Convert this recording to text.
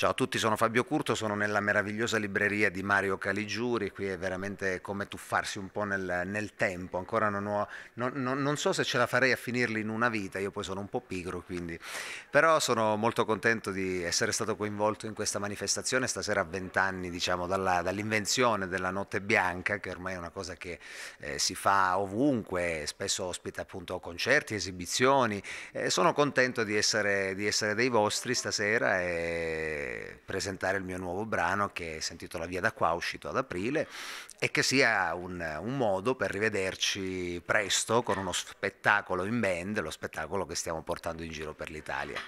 Ciao a tutti, sono Fabio Curto, sono nella meravigliosa libreria di Mario Caligiuri, qui è veramente come tuffarsi un po' nel, nel tempo, ancora non, ho, non, non, non, so se ce la farei a finirli in una vita, io poi sono un po' pigro quindi, però sono molto contento di essere stato coinvolto in questa manifestazione, stasera a vent'anni diciamo dall'invenzione della notte bianca, che ormai è una cosa che eh, si fa ovunque, spesso ospita appunto concerti, esibizioni, eh, sono contento di essere, di essere dei vostri stasera e presentare il mio nuovo brano che si intitola Via da qua, uscito ad aprile, e che sia un, un, modo per rivederci presto con uno spettacolo in band, lo spettacolo che stiamo portando in giro per l'Italia.